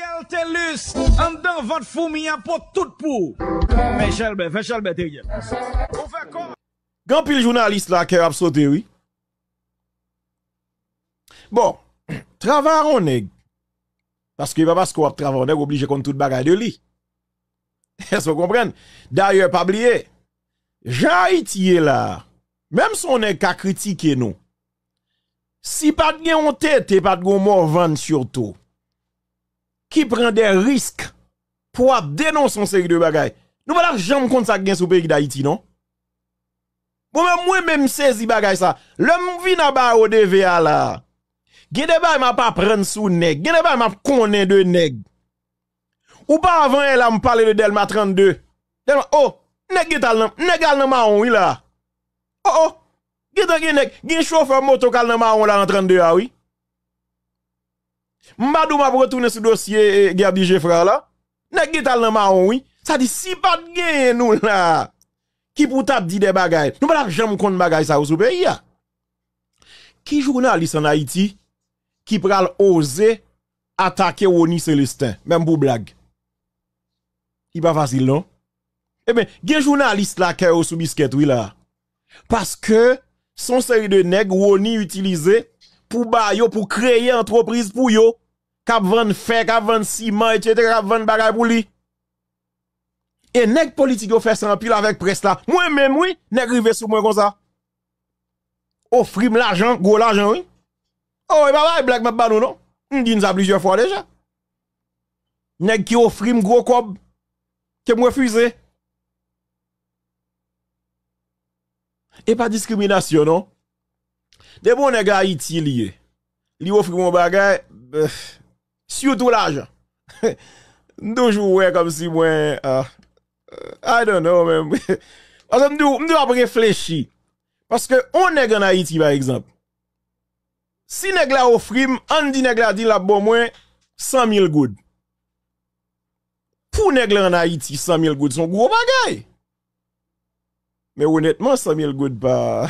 Ariel Telus, en dans votre fourmi pour tout pour. Mais Chelbert, fais Chelbert, Ariel. On fait quoi? Quand pile journaliste là qui a sauté, oui. Bon, travail on est. Parce que pas parce qu'on travail on est obligé contre tout bagage de lui. Est-ce que vous comprenez? D'ailleurs, pas oublier, Jean Haïti là. Même si on est qu'à critiquer nous. Si pas de en tête et pas de mort surtout qui prend des risques pour dénoncer une série de bagailles. Nous voilà jamais contre ça gain sous pays d'Haïti non. Bon même moi même saisi bagay ça. L'homme vient ba au DVA là. Gen de m'a pas prendre sous nèg, gen de bay m'a connaît de nèg. Ou pas avant elle a parlé de Delma 32. Delma oh, nèg getal nan, nèg al nan maon là. Oh oh, getal gen nèg, gen chauffeur moto kal nan maon là en 32 ah oui. Madou m'a retourner le dossier eh, Gabi Jeffra là. Nèg gital nan oui. Ça dit si pas de gagner nous là. Qui pour t'a dit des bagayes, Nous pas jamais compte choses ça au pays Qui journaliste en Haïti qui pral oser attaquer Oni Célestin même pour blague. Il pas facile non. Eh bien, gen journaliste là qui sous biscuit oui là. Parce que son série de nèg Oni utilisé pour pour créer entreprise pour yo kap vendre fait, kap vendre ciment, etc., kap vendre bagay pour lui. Et nèg politique yo fait ça en pile avec presse là. Moi même oui, nèg rive sur moi comme ça. Offrir l'argent, gros l'argent oui. Oh, et bye bah, bah, black m'a banou, non. On dit ça plusieurs fois déjà. Nèg qui offre go gros cob que me refuser. Et pas discrimination non. De bon a iti lié. Li offre mon bagay, Surtout l'argent. Toujours, comme si moi. Ah, euh, I don't know, même. Parce que nous, nous avons réfléchi. Parce que on est en Haïti, par exemple. Si nèg la offrim, on dit nèg la dit la bon moins 100 000 goud. Pour nèg en Haïti, 100 000 goud, son gros bagay. Mais honnêtement, 100 000 goud pas.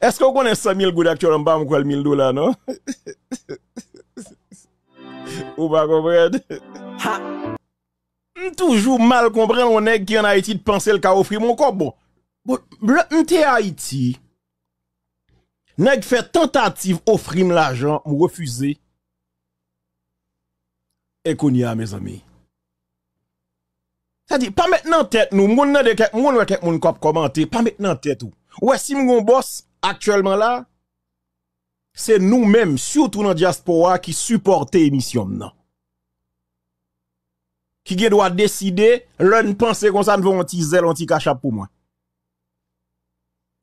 Est-ce que vous connaissez 100 000 goud actuellement, pas bah, 1000 dollars, non? Ou pas comprendre? Toujours mal comprendre on est qui en Haïti de penser le offrir mon corps. Bon, bon, m'te Haïti. Nèg fait tentative offrir l'argent, ou refuser. Et qu'on y mes amis. ça dit pas maintenant tête nous, moun nan de quelqu'un, moun wè kek moun commenter, pas maintenant tête ou. est Ouais, si mon boss actuellement là, c'est nous-mêmes, surtout dans la diaspora, qui supportons l'émission. Qui doit décider, l'un pense comme ça, nous un petit zèle, un petit pour moi.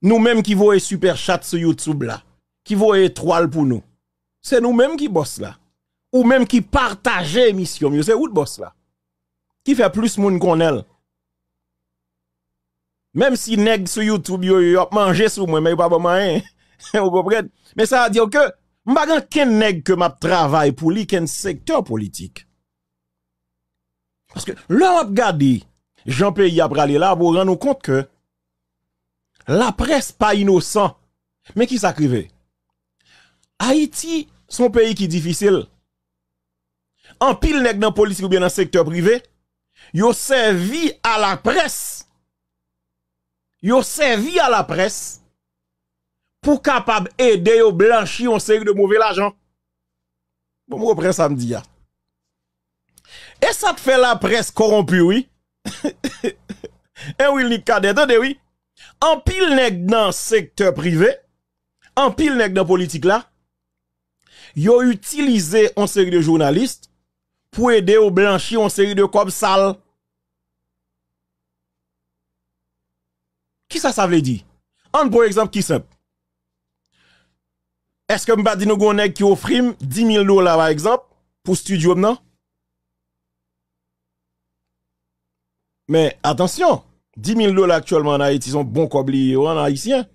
Nous-mêmes qui voyons super chat sur YouTube là, qui voyons étoile pour nous. C'est nous-mêmes qui bossons là. Ou même qui partageons l'émission, c'est où le là? Qui fait plus de monde qu'on Même si nèg sur YouTube yo yo mangé sur moi, mais pas bon mais ça veut dire que, m'bagan ken nèg que m'a travaille pour lui, secteur politique. Parce que, là, on regardé, Jean pierre a aller là pour rendre compte que, la presse pas innocent. Mais qui s'acrivait? Haïti, son pays qui est difficile. En pile nèg dans politique ou bien dans secteur privé, yo servi à la presse. Yo servi à la presse pour capable aider au blanchi une série de mauvais l'argent. Bon, moi, ça. samedi, ya. Et ça te fait la presse corrompue, oui. Et eh oui, n'y cadet, attendez, oui. En pile nèg dans secteur privé, en pile nèg dans politique là, yo utilisé une série de journalistes pour aider au blanchir une série de cob sales. Qui ça, ça veut dire? En, bon exemple, qui simple? Est-ce que je m'pas dit nous gonne qui offre 10 000 dollars par exemple pour le studio maintenant Mais attention, 10 000 dollars actuellement en Haïti sont bon cobli en haïtien.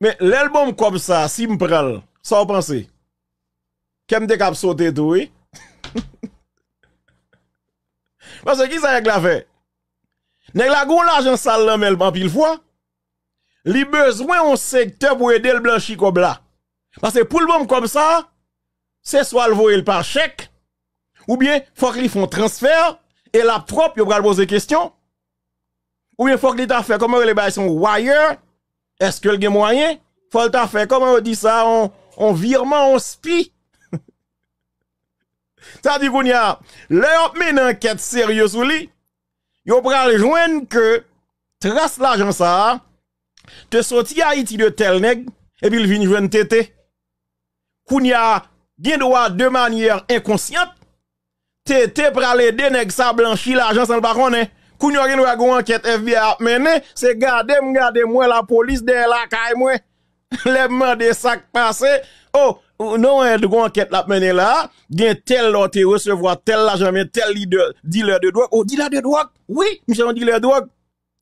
Mais l'album comme ça, si je prends, ça vous pensez Qu'est-ce que sauter tout, oui Parce que qui ça a fait Vous avez un l'argent sale pas pile fois les besoin un secteur pour aider le blanchi comme Parce que pour le bon comme ça, c'est soit le voyer par chèque, ou bien faut qu'ils font transfert, et la propre, ils vont poser question. Ou bien faut qu'il t'a fait comment les bails sont wire, est-ce que le moyen? Faut t'a fait comment on dit ça, on, virement, on spi. ça dit qu'on y a, leur une enquête sérieuse sur lui, il vont rejoindre que trace l'argent ça, te sorti Haïti de tel nèg et puis il vient jouer tété. Kounya bien droit de manière inconsciente tété pralé de nèg ça blanchi l'argent sans le pas connaître. Kounya gen droit gon enquête FBI mené c'est garder garder moi la police derrière la caille moi. Les mains des sac passé. Oh, non, de gon enquête la mené là, gen tel te recevoir tel l'argent, tel leader dealer de drogue. Oh, dealer de drogue. Oui, monsieur dealer de drogue.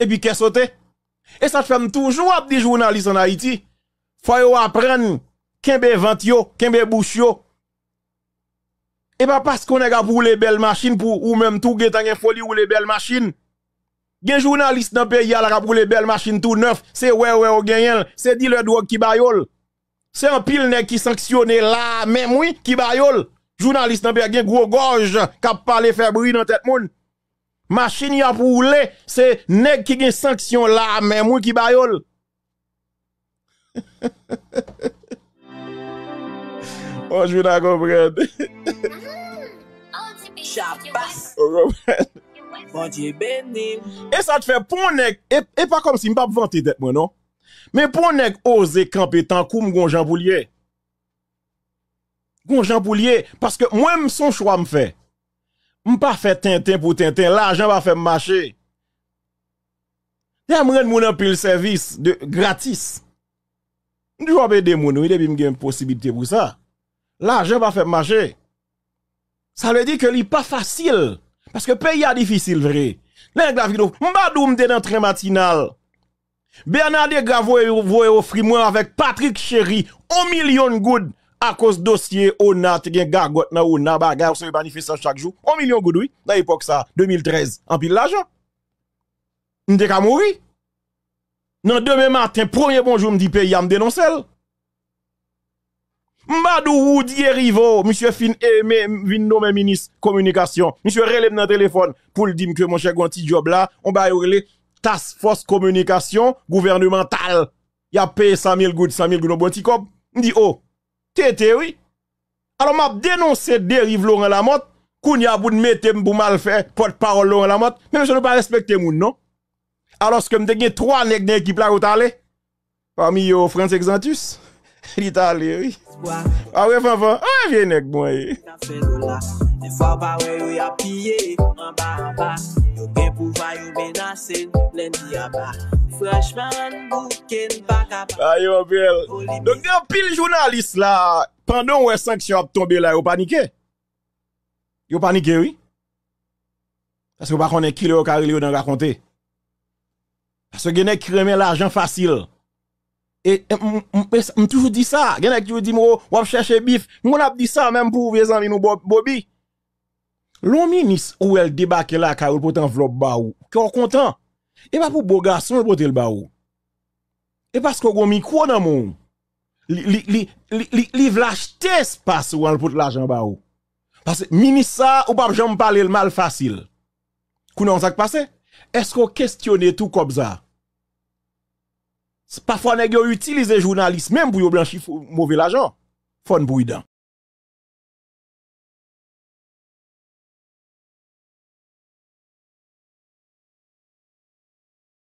Et puis qu'est-ce que et ça fait toujours des journalistes en Haïti. Faut apprendre kembe vent yo, kembe bouche yo. Et pas parce qu'on est pour les belles machines pour ou même tout getan gen folie ou les belles machines. Gen journaliste dans pays la pour les belles machines tout neuf, c'est ouais ouais ou gagnel, c'est dit le drogue qui bayol. C'est un pile qui sanctionne la même oui qui bayol. Journaliste dans pays gen gros gorge qui parler faire bruit dans tête monde. Ma chini a pou oule, se neg ki gen sanksyon la, men mwen ki bayol. O, jwen a kompren. O, kompren. E sa te fe pon neg, e pa kom si mpa pou vante det mwen, no? Men pon neg ose kampe tankou mgon jambouliye. Gon jambouliye, paske mwen m son chwa m fey. M pas fait tintin pour tintin, l'argent va faire marcher. T'as m'rend moun en pile service de gratis. Je vais aider moun, oui, depuis une possibilité pour ça. L'argent va faire marcher. Ça veut dire que n'est pas facile parce que pays est difficile vrai. Là la vidéo, m'badou m'dé dans train matinal. Bernard Gravoy voye offrir moi avec Patrick Chéri 1 million de good à cause dossier on a gen gargote nan on a bagarre sur manifestation chaque jour un million goudoui. dans l'époque ça 2013 en pile l'argent n'était pas mourir non demain matin premier bonjour me dit pays me dénoncer Mbadou Woody Rivo, monsieur Fin aimé, vin nommé ministre communication. Monsieur relève dans téléphone pour lui dire que mon cher Gonti job là, on va y task force communication gouvernementale. Y a payé 100 000 goud, 100 000 gouttes, bon petit cop. M'di, oh, Tete, oui. Alors, m'a dénoncé dérive Laurent Lamotte, qu'on y a pour mettre pour mal faire porte-parole Laurent Lamotte, mais je ne pas respecter moun, non? Alors, que m'te gen trois nèg dans l'équipe là où t'allé? Parmi eux, France Exantus. Il est allé, oui. Ah ouais, enfin. Ah, viens nèg, moi. Eh. Mè fwa pa wè yo ya piye, an ba an ba Yo gen pou va yo menase, len di a ba Freshman bouken baka ba Ayo bel, donk gen pil jounalist la Pendon wè sanksyon ap tombe la, yo panike? Yo panike Oui? Paske wè konen ki le yo karil yo nan rakonte Paske genè kremen l'ajan fasil Et je toujours dit ça. Il y en a qui dit, moi, chercher bif. Moi, on a dit ça même pour les amis, nous, Bobby. L'on ministre ou elle débarque là, car elle peut enveloppe baou, qu'on content. Et pas pour beau garçon, elle peut le baou. Et parce qu'on a micro dans mon. Li l'acheter passe ou elle peut l'argent baou. Parce que ministre ou pas jamais parler le mal facile. Qu'on ça passé? Est-ce qu'on questionne tout comme ça? Parfois, on utilise journaliste même pour blanchir mauvais l'argent. Fon bouillant.